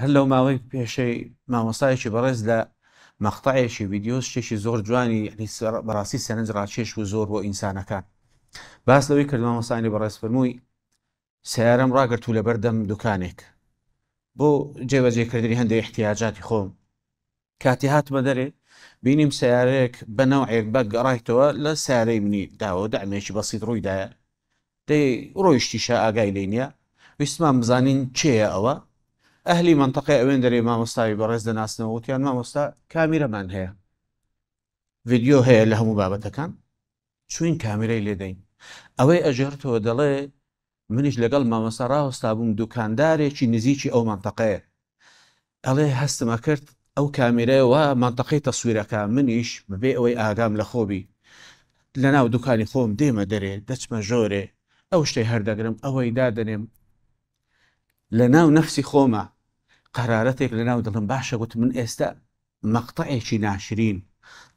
هەر لەو ماوەی پێشەی مامۆستایەکی بەڕێز لە مەختایەکی ویددیۆز شتێکی زۆر جوانی بەڕاستی سەرنج ڕاکێش و زۆر بۆ ئینسانەکان باس لەوەی کرد مامۆسانی بەڕێز فرمووی سیارم ڕاگەرت و لەبەردەم دوکانێک بۆ جێبەجێکردنی هەندێک احتیاجاتی خۆم کاتی هاتمە دەرێ بینیم سیارێک بەناو عێربەگ گەڕایتەوە لە سارەی منی داوە دامێکی بەسییت ڕوویدایە دەی ڕۆیشتیشە ئاگای لێنە ویسمان بزانین چێە ئەوە ئەهلی منطقی ئەوێن دەری مامۆستاوی بەڕێز دەناسنەوە وتیان مامۆستا کامیرەمان هەیە ویددیو هەیە لە هەموو بابەتەکان چوین کامیرەی لێدەین ئەوەی ئەژێرتەوە دەڵێ منیش لەگەڵ مامەستا ڕاوەستا بووم دوکاندارێکی نزییکی ئەو منطقەیە ئەڵێ هەستمە کرد ئەو کامیرە وە منطقی تەسوورەکە منیش ببێ ئەوەی ئاگام لە خۆبی لە ناو دوکانی خۆم دێمە دەرێ دەچمە ژۆرێ ئەو شتەی هەردەگرم ئەوەی دادنێم لە ناو نەفسی خۆمە قرارەتێک لنا دڵم باشە قلت من استا شي ناشرين ئێستا مەقطعێکی ناشرین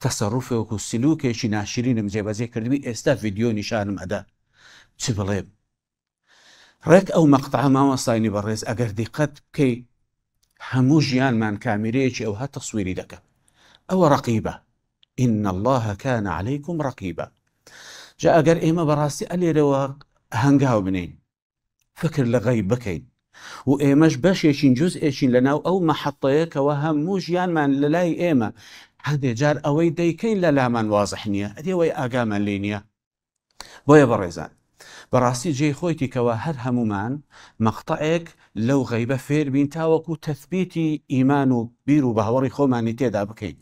تەسەڕوفێک و سلوکێکی ناشرینم جێبەجێ کردمی ئێستا ڤیددیو نیشانم ئەدا چ بڵێم ڕێک ئەو مەقطع ماوەساینی بەڕێز ئەگەر دیقەت بکەی هەموو ژیانمان او ئەوها تصويري دك او رقيبه إن الله كان عليكم رقيبا جاء قر إيما براسي ألي رواق هنقاو بنين فكر لغيب بكين و ئێمەش بەشێکین جز ئێچین لەناو ئەو مەحەتەیە کەەوە هەموو ژیانمان لە لای ئێمە هەندێک جار ئەوەی دەیکەین لە لامان وازح نییە ئەدێەوەی ئاگامان لێ نییە بۆیە بەڕێزان بەڕاستی جێی خۆیتی کەەوە هەر هەمومان مەختەیەک لەو غەیبە فێربین تاوەکو تەثبیتی ئیمان و بیر و بەهوەڕی خۆمانی تێدا بکەین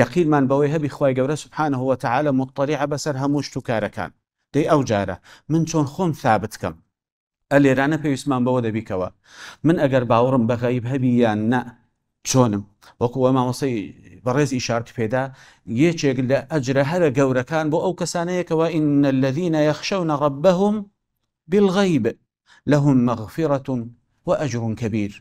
یەقیلمان بەوەی هەبی خی گەورە سبحانەوە تعاالە مطلریع بەسەر هەموو شتوکارەکان دەی ئەو جارە من چۆن خۆم ثابتکەم ئەلێرانە پێویستمان بەوە دەبیکەوە من ئەگەر باوەڕم بەغەیب هەبی یان نە چۆنم وەکو ئەمە وەسی بەڕێزی شارت پێدا یەکێک لە ئەجرە هەرە گەورەکان بۆ ئەو کەسانەیەکەوە ئین الذيە یەخشەونە ڕبەهم بالغەیب لەهم مەغفرەتون وأجر كبير